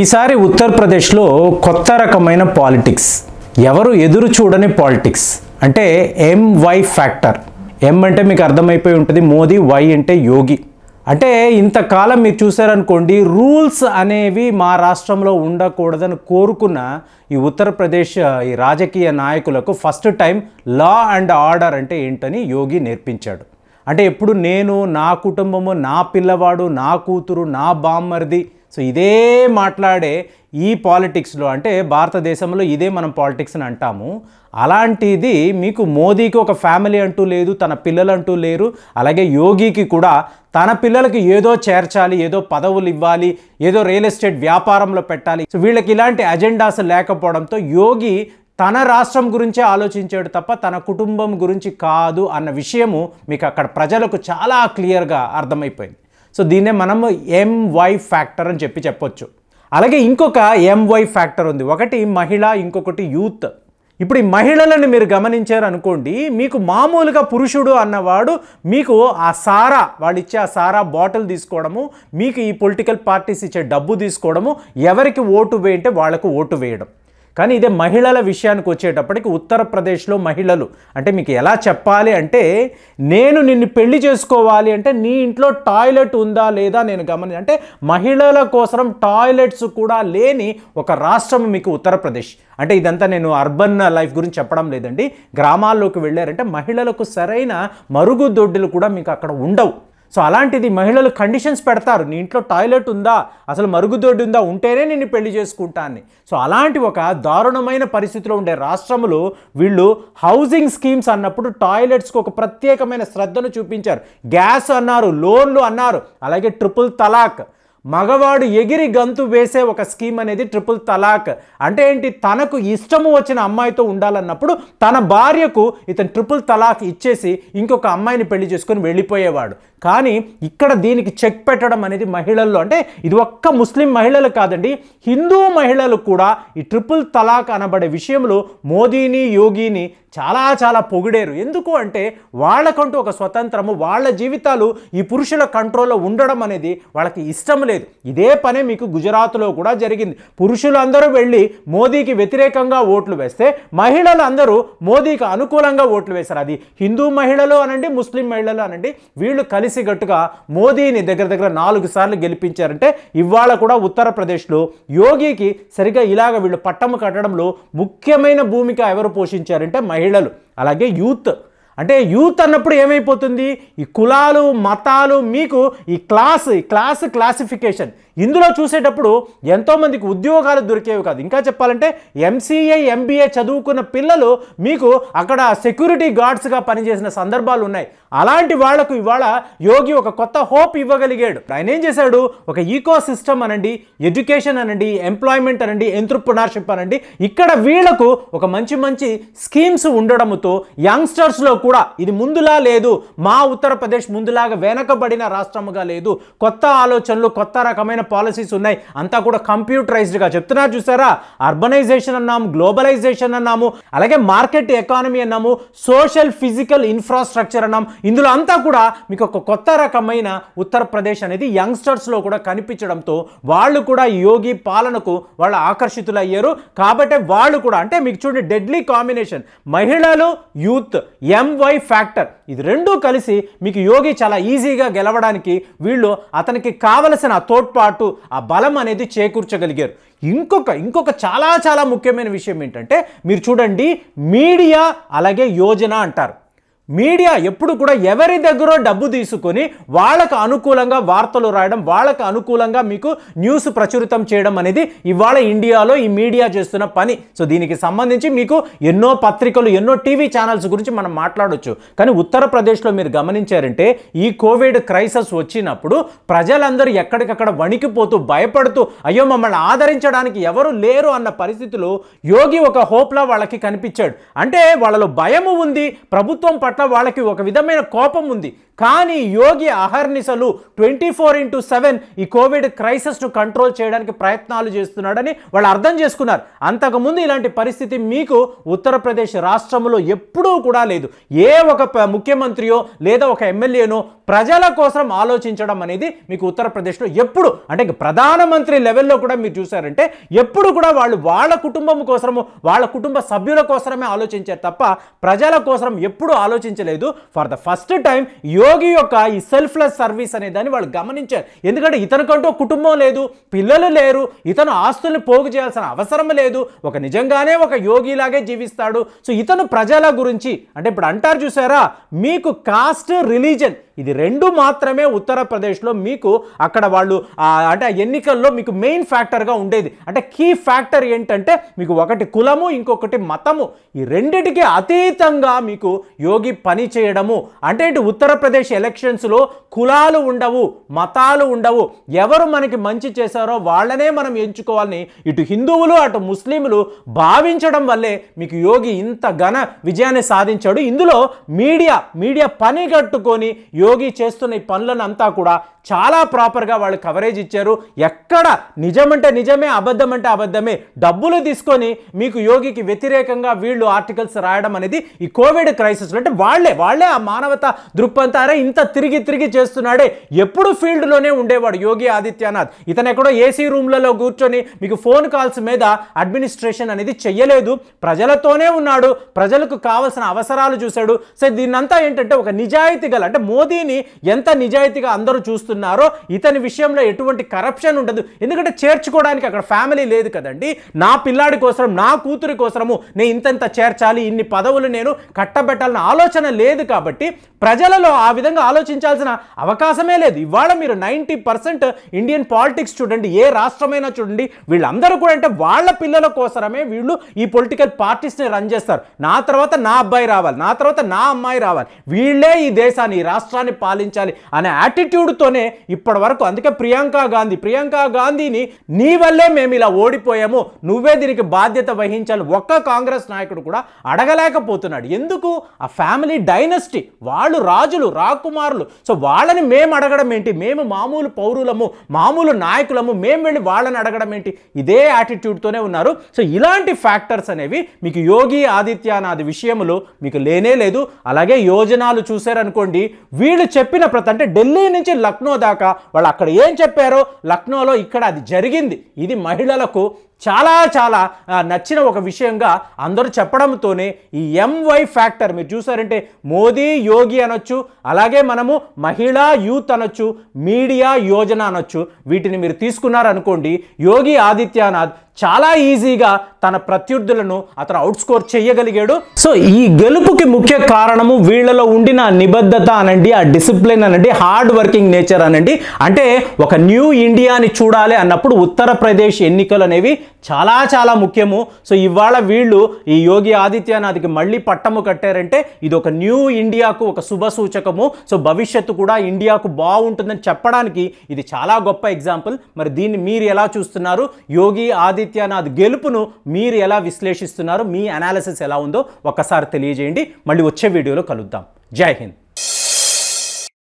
ఈసారి ఉత్తరప్రదేశ్లో కొత్త రకమైన పాలిటిక్స్ ఎవరు ఎదురు చూడని పాలిటిక్స్ అంటే ఎంవై ఫ్యాక్టర్ ఎం అంటే మీకు అర్థమైపోయి ఉంటుంది మోదీ వై అంటే యోగి అంటే ఇంతకాలం మీరు చూసారనుకోండి రూల్స్ అనేవి మా రాష్ట్రంలో ఉండకూడదని కోరుకున్న ఈ ఉత్తరప్రదేశ్ ఈ రాజకీయ నాయకులకు first time law and order అంటే ఏంటని యోగి నేర్పించాడు అంటే ఎప్పుడు నేను నా కుటుంబము నా పిల్లవాడు నా కూతురు నా బామ్మర్ది సో ఇదే మాట్లాడే ఈ పాలిటిక్స్లో అంటే భారతదేశంలో ఇదే మనం పాలిటిక్స్ అని అంటాము అలాంటిది మీకు మోదీకి ఒక ఫ్యామిలీ అంటూ లేదు తన పిల్లలు అంటూ లేరు అలాగే యోగికి కూడా తన పిల్లలకి ఏదో చేర్చాలి ఏదో పదవులు ఇవ్వాలి ఏదో రియల్ ఎస్టేట్ వ్యాపారంలో పెట్టాలి సో వీళ్ళకి ఇలాంటి అజెండాస్ లేకపోవడంతో యోగి తన రాష్ట్రం గురించే ఆలోచించాడు తప్ప తన కుటుంబం గురించి కాదు అన్న విషయము మీకు అక్కడ ప్రజలకు చాలా క్లియర్గా అర్థమైపోయింది సో దీన్నే మనము ఎంవై ఫ్యాక్టర్ అని చెప్పి చెప్పొచ్చు అలాగే ఇంకొక ఎంవై ఫ్యాక్టర్ ఉంది ఒకటి మహిళ ఇంకొకటి యూత్ ఇప్పుడు ఈ మహిళలను మీరు గమనించారు అనుకోండి మీకు మామూలుగా పురుషుడు అన్నవాడు మీకు ఆ సారా వాళ్ళు ఇచ్చే ఆ సారా బాటిల్ తీసుకోవడము మీకు ఈ పొలిటికల్ పార్టీస్ ఇచ్చే డబ్బు తీసుకోవడము ఎవరికి ఓటు వేయంటే వాళ్ళకు ఓటు వేయడం కానీ ఇదే మహిళల విషయానికి వచ్చేటప్పటికి ఉత్తరప్రదేశ్లో మహిళలు అంటే మీకు ఎలా చెప్పాలి అంటే నేను నిన్ను పెళ్లి చేసుకోవాలి అంటే నీ ఇంట్లో టాయిలెట్ ఉందా లేదా నేను గమని అంటే మహిళల కోసం టాయిలెట్స్ కూడా లేని ఒక రాష్ట్రం మీకు ఉత్తరప్రదేశ్ అంటే ఇదంతా నేను అర్బన్ లైఫ్ గురించి చెప్పడం లేదండి గ్రామాల్లోకి వెళ్ళారంటే మహిళలకు సరైన మరుగుదొడ్డులు కూడా మీకు అక్కడ ఉండవు సో అలాంటిది మహిళలు కండిషన్స్ పెడతారు నీ ఇంట్లో టాయిలెట్ ఉందా అసలు మరుగుదొడ్డి ఉందా ఉంటేనే నిన్ను పెళ్లి చేసుకుంటాను సో అలాంటి ఒక దారుణమైన పరిస్థితిలో ఉండే రాష్ట్రములు వీళ్ళు హౌసింగ్ స్కీమ్స్ అన్నప్పుడు టాయిలెట్స్కి ఒక ప్రత్యేకమైన శ్రద్ధను చూపించారు గ్యాస్ అన్నారు లోన్లు అన్నారు అలాగే ట్రిపుల్ తలాక్ మగవాడు ఎగిరి గంతు వేసే ఒక స్కీమ్ అనేది ట్రిపుల్ తలాక్ అంటే ఏంటి తనకు ఇష్టము వచ్చిన అమ్మాయితో ఉండాలన్నప్పుడు తన భార్యకు ఇతను ట్రిపుల్ తలాక్ ఇచ్చేసి ఇంకొక అమ్మాయిని పెళ్లి చేసుకుని వెళ్ళిపోయేవాడు కానీ ఇక్కడ దీనికి చెక్ పెట్టడం అనేది మహిళల్లో అంటే ఇది ఒక్క ముస్లిం మహిళలు కాదండి హిందూ మహిళలు కూడా ఈ ట్రిపుల్ తలాక్ అనబడే విషయంలో మోదీని యోగిని చాలా చాలా పొగిడేరు ఎందుకు అంటే వాళ్ళకంటూ ఒక స్వతంత్రము వాళ్ళ జీవితాలు ఈ పురుషుల కంట్రోల్లో ఉండడం అనేది వాళ్ళకి ఇష్టం లేదు ఇదే పనే మీకు గుజరాత్లో కూడా జరిగింది పురుషులందరూ వెళ్ళి మోదీకి వ్యతిరేకంగా ఓట్లు వేస్తే మహిళలు అందరూ మోదీకి అనుకూలంగా ఓట్లు వేశారు అది హిందూ మహిళలు అనండి ముస్లిం మహిళలు అనండి వీళ్ళు కలిసిగట్టుగా మోదీని దగ్గర దగ్గర నాలుగు సార్లు గెలిపించారంటే ఇవాళ కూడా ఉత్తరప్రదేశ్లో యోగికి సరిగా ఇలాగ వీళ్ళు పట్టము కట్టడంలో ముఖ్యమైన భూమిక ఎవరు పోషించారంటే మహిళ మహిళలు అలాగే యూత్ అంటే యూత్ అన్నప్పుడు ఏమైపోతుంది ఈ కులాలు మతాలు మీకు ఈ క్లాస్ ఈ క్లాస్ క్లాసిఫికేషన్ ఇందులో చూసేటప్పుడు ఎంతోమందికి ఉద్యోగాలు దొరికేవి కాదు ఇంకా చెప్పాలంటే ఎంసీఏ ఎంబీఏ చదువుకున్న పిల్లలు మీకు అక్కడ సెక్యూరిటీ గార్డ్స్గా పనిచేసిన సందర్భాలు ఉన్నాయి అలాంటి వాళ్లకు ఇవాళ యోగి ఒక కొత్త హోప్ ఇవ్వగలిగాడు ఆయన ఏం చేశాడు ఒక ఈకో సిస్టమ్ అనండి ఎడ్యుకేషన్ అనండి ఎంప్లాయ్మెంట్ అనండి ఎంట్రప్రినర్షిప్ అనండి ఇక్కడ వీళ్లకు ఒక మంచి మంచి స్కీమ్స్ ఉండడంతో యంగ్స్టర్స్లో కూడా ఇది ముందులా లేదు మా ఉత్తరప్రదేశ్ ముందులాగా వెనకబడిన రాష్ట్రముగా లేదు కొత్త ఆలోచనలు కొత్త రకమైన పాలసీస్ ఉన్నాయి అంతా కూడా కంప్యూటరైజ్డ్గా చెప్తున్నా చూసారా అర్బనైజేషన్ అన్నాము గ్లోబలైజేషన్ అన్నాము అలాగే మార్కెట్ ఎకానమీ అన్నాము సోషల్ ఫిజికల్ ఇన్ఫ్రాస్ట్రక్చర్ అన్నాము ఇందులో అంతా కూడా మీకు ఒక కొత్త రకమైన ఉత్తరప్రదేశ్ అనేది యంగ్స్టర్స్లో కూడా కనిపించడంతో వాళ్ళు కూడా యోగి పాలనకు వాళ్ళు ఆకర్షితులయ్యారు కాబట్టి వాళ్ళు కూడా అంటే మీకు చూడండి డెడ్లీ కాంబినేషన్ మహిళలు యూత్ ఎం ఎంవై ఫ్యాక్టర్ ఇది రెండూ కలిసి మీకు యోగి చాలా ఈజీగా గెలవడానికి వీళ్ళు అతనికి కావలసిన తోడ్పాటు ఆ బలం అనేది చేకూర్చగలిగారు ఇంకొక ఇంకొక చాలా చాలా ముఖ్యమైన విషయం ఏంటంటే మీరు చూడండి మీడియా అలాగే యోజన అంటారు మీడియా ఎప్పుడు కూడా ఎవరి దగ్గర డబ్బు తీసుకొని వాళ్ళకు అనుకూలంగా వార్తలు రాయడం వాళ్ళకు అనుకూలంగా మీకు న్యూస్ ప్రచురితం చేయడం అనేది ఇవాళ ఇండియాలో ఈ మీడియా చేస్తున్న పని సో దీనికి సంబంధించి మీకు ఎన్నో పత్రికలు ఎన్నో టీవీ ఛానల్స్ గురించి మనం మాట్లాడవచ్చు కానీ ఉత్తరప్రదేశ్లో మీరు గమనించారంటే ఈ కోవిడ్ క్రైసిస్ వచ్చినప్పుడు ప్రజలందరూ ఎక్కడికక్కడ వణికిపోతూ భయపడుతూ అయ్యో మమ్మల్ని ఆదరించడానికి ఎవరు లేరు అన్న పరిస్థితులు యోగి ఒక హోప్లా వాళ్ళకి కనిపించాడు అంటే వాళ్ళలో భయము ఉంది ప్రభుత్వం పట్ల వాళ్ళకి ఒక విధమైన కోపం ఉంది కానీ యోగి అహర్నిశలు ట్వంటీ ఫోర్ ఇంటూ సెవెన్ ఈ కోవిడ్ క్రైసిస్ను కంట్రోల్ చేయడానికి ప్రయత్నాలు చేస్తున్నాడని వాళ్ళు అర్థం చేసుకున్నారు అంతకుముందు ఇలాంటి పరిస్థితి మీకు ఉత్తరప్రదేశ్ రాష్ట్రంలో ఎప్పుడూ కూడా లేదు ఏ ఒక ముఖ్యమంత్రియో లేదా ఒక ఎమ్మెల్యేనో ప్రజల కోసం ఆలోచించడం అనేది మీకు ఉత్తరప్రదేశ్లో ఎప్పుడు అంటే ప్రధానమంత్రి లెవెల్లో కూడా మీరు చూసారంటే ఎప్పుడు కూడా వాళ్ళు వాళ్ళ కుటుంబం కోసము వాళ్ళ కుటుంబ సభ్యుల కోసమే ఆలోచించారు తప్ప ప్రజల కోసం ఎప్పుడూ ఆలోచించలేదు for the first time Yogi యొక్క ఈ సెల్ఫ్లెస్ సర్వీస్ అనే దాన్ని వాళ్ళు గమనించారు ఎందుకంటే ఇతనికంటూ కుటుంబం లేదు పిల్లలు లేరు ఇతను ఆస్తుల్ని పోగు చేయాల్సిన అవసరం లేదు ఒక నిజంగానే ఒక యోగిలాగే జీవిస్తాడు సో ఇతను ప్రజల గురించి అంటే ఇప్పుడు అంటారు చూసారా మీకు కాస్ట్ రిలీజన్ ఇది రెండు మాత్రమే ఉత్తరప్రదేశ్లో మీకు అక్కడ వాళ్ళు అంటే ఎన్నికల్లో మీకు మెయిన్ ఫ్యాక్టర్గా ఉండేది అంటే కీ ఫ్యాక్టర్ ఏంటంటే మీకు ఒకటి కులము ఇంకొకటి మతము ఈ రెండిటికి అతీతంగా మీకు యోగి పని చేయడము అంటే ఇటు ఉత్తరప్రదేశ్ ఎలక్షన్స్లో కులాలు ఉండవు మతాలు ఉండవు ఎవరు మనకి మంచి చేశారో వాళ్ళనే మనం ఎంచుకోవాలని ఇటు హిందువులు అటు ముస్లింలు భావించడం వల్లే మీకు యోగి ఇంత ఘన విజయాన్ని సాధించాడు ఇందులో మీడియా మీడియా పని కట్టుకొని యోగి యోగి చేస్తున్న ఈ పనులను అంతా కూడా చాలా ప్రాపర్గా వాళ్ళు కవరేజ్ ఇచ్చారు ఎక్కడ నిజమంటే నిజమే అబద్ధం అంటే అబద్ధమే డబ్బులు తీసుకొని మీకు యోగికి వ్యతిరేకంగా వీళ్ళు ఆర్టికల్స్ రాయడం అనేది ఈ కోవిడ్ క్రైసిస్లో అంటే వాళ్ళే వాళ్ళే ఆ మానవత దృక్పంతారే ఇంత తిరిగి తిరిగి చేస్తున్నాడే ఎప్పుడు ఫీల్డ్లోనే ఉండేవాడు యోగి ఆదిత్యనాథ్ ఇతను ఎక్కడో ఏసీ రూమ్లలో కూర్చొని మీకు ఫోన్ కాల్స్ మీద అడ్మినిస్ట్రేషన్ అనేది చెయ్యలేదు ప్రజలతోనే ఉన్నాడు ప్రజలకు కావాల్సిన అవసరాలు చూశాడు సో దీన్నంతా ఏంటంటే ఒక నిజాయితీ గల అంటే మోదీని ఎంత నిజాయితీగా అందరూ చూస్తున్నారు చూస్తున్నారో ఇతని విషయంలో ఎటువంటి కరప్షన్ ఉండదు ఎందుకంటే చేర్చుకోవడానికి అక్కడ ఫ్యామిలీ లేదు కదండి నా పిల్లాడి కోసం నా కూతురి కోసము నేను ఇంతంత చేర్చాలి ఇన్ని పదవులు నేను కట్టబెట్టాలన్న ఆలోచన లేదు కాబట్టి ప్రజలలో ఆ విధంగా ఆలోచించాల్సిన అవకాశమే లేదు ఇవాళ మీరు నైంటీ పర్సెంట్ ఇండియన్ పాలిటిక్స్ చూడండి ఏ రాష్ట్రమైనా చూడండి వీళ్ళందరూ కూడా అంటే వాళ్ళ పిల్లల కోసమే వీళ్ళు ఈ పొలిటికల్ పార్టీస్ని రన్ చేస్తారు నా తర్వాత నా అబ్బాయి రావాలి నా తర్వాత నా అమ్మాయి రావాలి వీళ్ళే ఈ దేశాన్ని ఈ రాష్ట్రాన్ని పాలించాలి అనే యాటిట్యూడ్తోనే ఇప్పటి వరకు అందుకే ప్రియాంక గాంధీ ప్రియాంక గాంధీని నీ వల్లే మేము ఇలా ఓడిపోయాము నువ్వే దీనికి బాధ్యత వహించాలి ఒక్క కాంగ్రెస్ నాయకుడు కూడా అడగలేకపోతున్నాడు ఎందుకు ఆ ఫ్యామిలీ డైనస్టీ వాళ్ళు రాజులు రాకుమారులు సో వాళ్ళని మేము అడగడం ఏంటి మేము మామూలు పౌరులము మామూలు నాయకులము మేము వెళ్ళి వాళ్ళని అడగడం ఏంటి ఇదే యాటిట్యూడ్తోనే ఉన్నారు సో ఇలాంటి ఫ్యాక్టర్స్ అనేవి మీకు యోగి ఆదిత్యనాథ్ విషయంలో మీకు లేనే లేదు అలాగే యోజనాలు చూశారనుకోండి వీళ్ళు చెప్పిన ప్రతి అంటే ఢిల్లీ నుంచి లక్నో లక్నో దాకా వాళ్ళు అక్కడ ఏం చెప్పారో లక్నోలో ఇక్కడ అది జరిగింది ఇది మహిళలకు చాలా చాలా నచ్చిన ఒక విషయంగా అందరూ చెప్పడంతోనే ఈ ఎంవై ఫ్యాక్టర్ మీరు చూసారంటే మోదీ యోగి అనొచ్చు అలాగే మనము మహిళా యూత్ అనొచ్చు మీడియా యోజన అనొచ్చు వీటిని మీరు తీసుకున్నారనుకోండి యోగి ఆదిత్యనాథ్ చాలా ఈజీగా తన ప్రత్యర్థులను అతను అవుట్స్కోర్ చేయగలిగాడు సో ఈ గెలుపుకి ముఖ్య కారణము వీళ్ళలో ఉండిన నిబద్ధత అనండి ఆ డిసిప్లిన్ అనండి హార్డ్ వర్కింగ్ నేచర్ అనండి అంటే ఒక న్యూ ఇండియాని చూడాలి అన్నప్పుడు ఉత్తరప్రదేశ్ ఎన్నికలు అనేవి చాలా చాలా ముఖ్యము సో ఇవాళ వీళ్ళు ఈ యోగి ఆదిత్యనాథ్కి మళ్ళీ పట్టము కట్టారంటే ఇది ఒక న్యూ ఇండియాకు ఒక శుభ సూచకము సో భవిష్యత్తు కూడా ఇండియాకు బాగుంటుందని చెప్పడానికి ఇది చాలా గొప్ప ఎగ్జాంపుల్ మరి దీన్ని మీరు ఎలా చూస్తున్నారు యోగి ఆదిత్యనాథ్ గెలుపును మీరు ఎలా విశ్లేషిస్తున్నారు మీ అనాలిసిస్ ఎలా ఉందో ఒక్కసారి తెలియజేయండి మళ్ళీ వచ్చే వీడియోలో కలుద్దాం జై హింద్